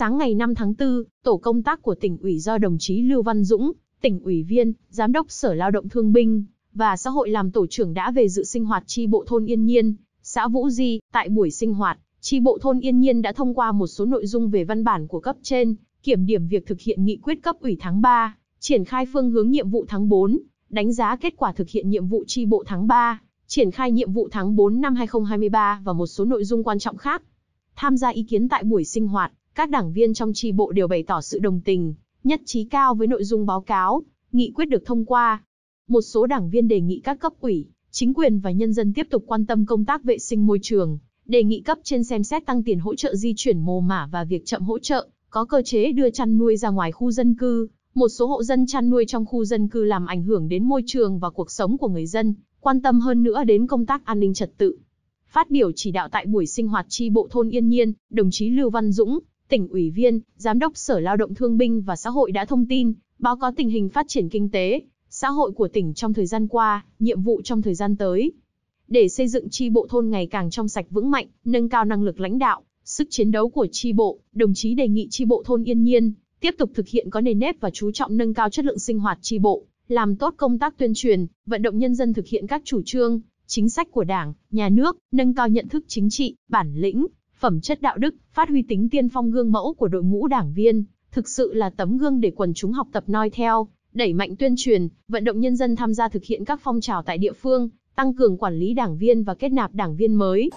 Sáng ngày 5 tháng 4, tổ công tác của tỉnh ủy do đồng chí Lưu Văn Dũng, tỉnh ủy viên, giám đốc Sở Lao động Thương binh và Xã hội làm tổ trưởng đã về dự sinh hoạt chi bộ thôn Yên Nhiên, xã Vũ Di. Tại buổi sinh hoạt, chi bộ thôn Yên Nhiên đã thông qua một số nội dung về văn bản của cấp trên, kiểm điểm việc thực hiện nghị quyết cấp ủy tháng 3, triển khai phương hướng nhiệm vụ tháng 4, đánh giá kết quả thực hiện nhiệm vụ chi bộ tháng 3, triển khai nhiệm vụ tháng 4 năm 2023 và một số nội dung quan trọng khác. Tham gia ý kiến tại buổi sinh hoạt, các đảng viên trong tri bộ đều bày tỏ sự đồng tình, nhất trí cao với nội dung báo cáo, nghị quyết được thông qua. Một số đảng viên đề nghị các cấp ủy, chính quyền và nhân dân tiếp tục quan tâm công tác vệ sinh môi trường, đề nghị cấp trên xem xét tăng tiền hỗ trợ di chuyển mồ mả và việc chậm hỗ trợ, có cơ chế đưa chăn nuôi ra ngoài khu dân cư. Một số hộ dân chăn nuôi trong khu dân cư làm ảnh hưởng đến môi trường và cuộc sống của người dân, quan tâm hơn nữa đến công tác an ninh trật tự. Phát biểu chỉ đạo tại buổi sinh hoạt tri bộ thôn Yên Nhiên, đồng chí Lưu Văn Dũng, tỉnh ủy viên, giám đốc Sở Lao động Thương binh và Xã hội đã thông tin, báo cáo tình hình phát triển kinh tế, xã hội của tỉnh trong thời gian qua, nhiệm vụ trong thời gian tới. Để xây dựng tri bộ thôn ngày càng trong sạch vững mạnh, nâng cao năng lực lãnh đạo, sức chiến đấu của tri bộ, đồng chí đề nghị tri bộ thôn Yên Nhiên tiếp tục thực hiện có nền nếp và chú trọng nâng cao chất lượng sinh hoạt tri bộ, làm tốt công tác tuyên truyền, vận động nhân dân thực hiện các chủ trương, chính sách của Đảng, nhà nước, nâng cao nhận thức chính trị, bản lĩnh, phẩm chất đạo đức, phát huy tính tiên phong gương mẫu của đội ngũ đảng viên, thực sự là tấm gương để quần chúng học tập noi theo, đẩy mạnh tuyên truyền, vận động nhân dân tham gia thực hiện các phong trào tại địa phương, tăng cường quản lý đảng viên và kết nạp đảng viên mới.